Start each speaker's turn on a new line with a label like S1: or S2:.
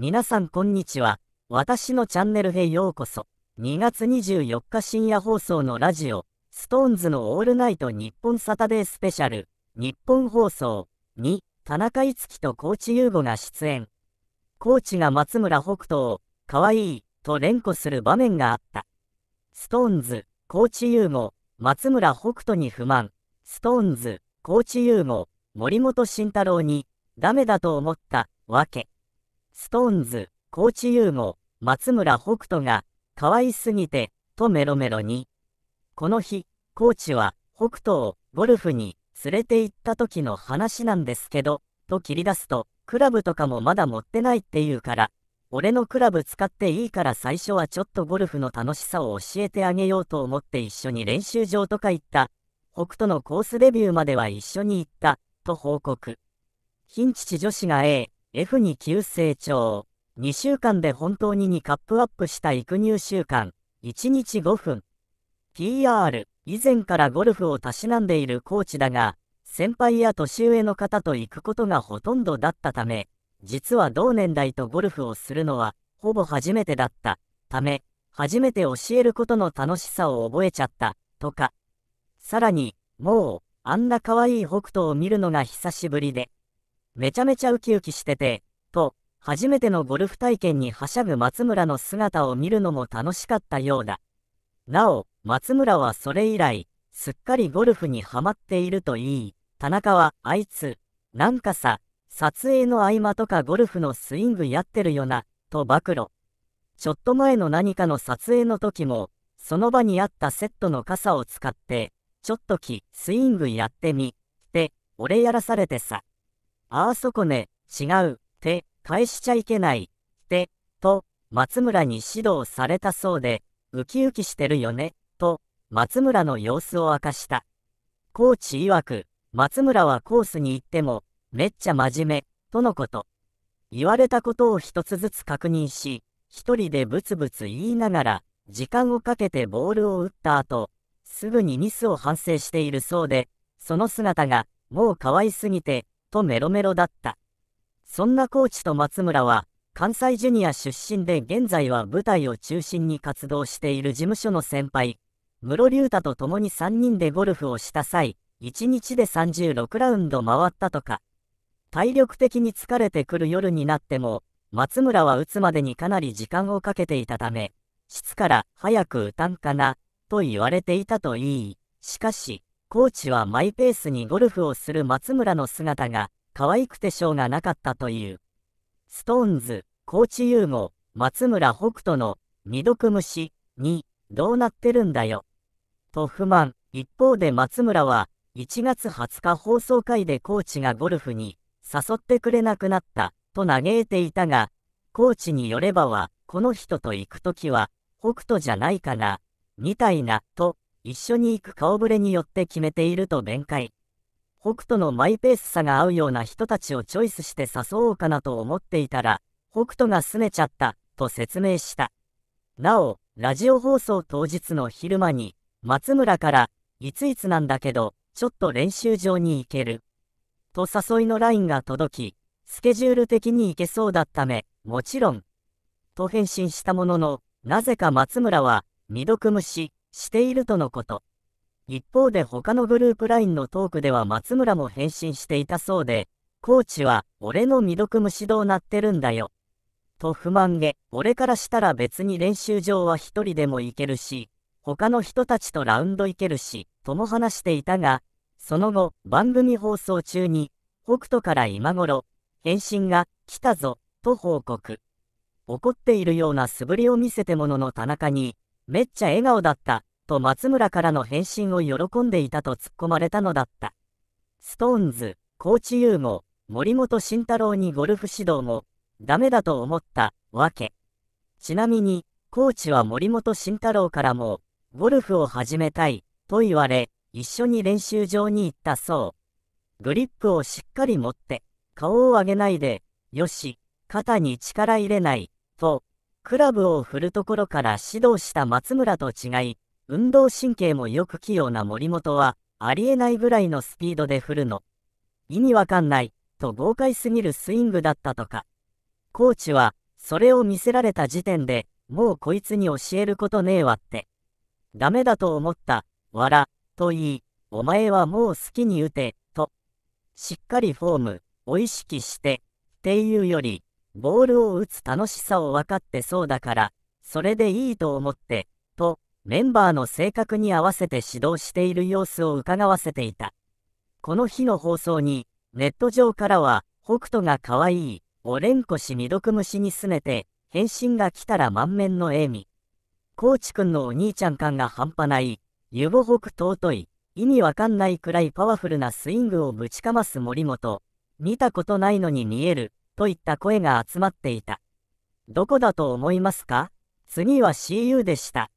S1: 皆さんこんにちは。私のチャンネルへようこそ。2月24日深夜放送のラジオ、ストーンズのオールナイト日本サタデースペシャル、日本放送に、田中いつきと高知優吾が出演。高知が松村北斗を、かわいい、と連呼する場面があった。ストーンズ、高知優吾、松村北斗に不満。ストーンズ、高知優吾、森本慎太郎に、ダメだと思った、わけ。ストーンズ、ーチ優吾、松村北斗が、可愛すぎて、とメロメロに。この日、コーチは、北斗をゴルフに連れて行った時の話なんですけど、と切り出すと、クラブとかもまだ持ってないって言うから、俺のクラブ使っていいから最初はちょっとゴルフの楽しさを教えてあげようと思って一緒に練習場とか行った。北斗のコースデビューまでは一緒に行った、と報告。ヒン女子が A、F に急成長。2週間で本当に2カップアップした育乳週間。1日5分。PR。以前からゴルフをたしなんでいるコーチだが、先輩や年上の方と行くことがほとんどだったため、実は同年代とゴルフをするのは、ほぼ初めてだったため、初めて教えることの楽しさを覚えちゃった、とか。さらに、もう、あんな可愛い北斗を見るのが久しぶりで、めちゃめちゃウキウキしてて、と、初めてのゴルフ体験にはしゃぐ松村の姿を見るのも楽しかったようだ。なお、松村はそれ以来、すっかりゴルフにはまっているといい、田中はあいつ、なんかさ、撮影の合間とかゴルフのスイングやってるよな、と暴露。ちょっと前の何かの撮影の時も、その場にあったセットの傘を使って、ちょっとき、スイングやってみ、って、俺やらされてさ。ああそこね、違う、って、返しちゃいけない、って、と、松村に指導されたそうで、ウキウキしてるよね、と、松村の様子を明かした。コーチ曰く、松村はコースに行っても、めっちゃ真面目、とのこと。言われたことを一つずつ確認し、一人でブツブツ言いながら、時間をかけてボールを打った後、すぐにミスを反省しているそうで、その姿が、もう可愛すぎて、とメロメロだった。そんなコーチと松村は、関西ジュニア出身で現在は舞台を中心に活動している事務所の先輩、室竜太と共に3人でゴルフをした際、1日で36ラウンド回ったとか、体力的に疲れてくる夜になっても、松村は打つまでにかなり時間をかけていたため、質から早く打たんかな、と言われていたといい、しかし、コーチはマイペースにゴルフをする松村の姿が可愛くてしょうがなかったという。ストーンズ、コーチ融合、松村北斗の未読虫にどうなってるんだよ。と不満。一方で松村は1月20日放送回でコーチがゴルフに誘ってくれなくなったと嘆いていたが、コーチによればはこの人と行くときは北斗じゃないかな、みたいなと一緒に行く顔ぶれによって決めていると弁解。北斗のマイペースさが合うような人たちをチョイスして誘おうかなと思っていたら、北斗が拗ねちゃった、と説明した。なお、ラジオ放送当日の昼間に、松村から、いついつなんだけど、ちょっと練習場に行ける。と誘いのラインが届き、スケジュール的に行けそうだっため、もちろん。と返信したものの、なぜか松村は、未読無視。しているとのこと。一方で他のグループ LINE のトークでは松村も返信していたそうで、コーチは俺の未読無視どうなってるんだよ。と不満げ、俺からしたら別に練習場は一人でも行けるし、他の人たちとラウンド行けるし、とも話していたが、その後、番組放送中に、北斗から今頃、返信が来たぞ、と報告。怒っているような素振りを見せてものの田中に、めっちゃ笑顔だった、と松村からの返信を喜んでいたと突っ込まれたのだった。ストーンズ、ーチ優も、森本慎太郎にゴルフ指導も、ダメだと思ったわけ。ちなみに、コーチは森本慎太郎からも、ゴルフを始めたい、と言われ、一緒に練習場に行ったそう。グリップをしっかり持って、顔を上げないで、よし、肩に力入れない、と、クラブを振るところから指導した松村と違い、運動神経もよく器用な森本は、ありえないぐらいのスピードで振るの。意味わかんない、と豪快すぎるスイングだったとか。コーチは、それを見せられた時点で、もうこいつに教えることねえわって。ダメだと思った、わら、と言い、お前はもう好きに打て、と。しっかりフォームを意識して、っていうより、ボールを打つ楽しさを分かってそうだから、それでいいと思って、と、メンバーの性格に合わせて指導している様子を伺わせていた。この日の放送に、ネット上からは、北斗が可愛い、おれんこし未読虫にすねて、返信が来たら満面の笑み。コーチくんのお兄ちゃん感が半端ない、湯ぼ北尊い、意味わかんないくらいパワフルなスイングをぶちかます森本、見たことないのに見える、といった声が集まっていた。どこだと思いますか次は CU でした。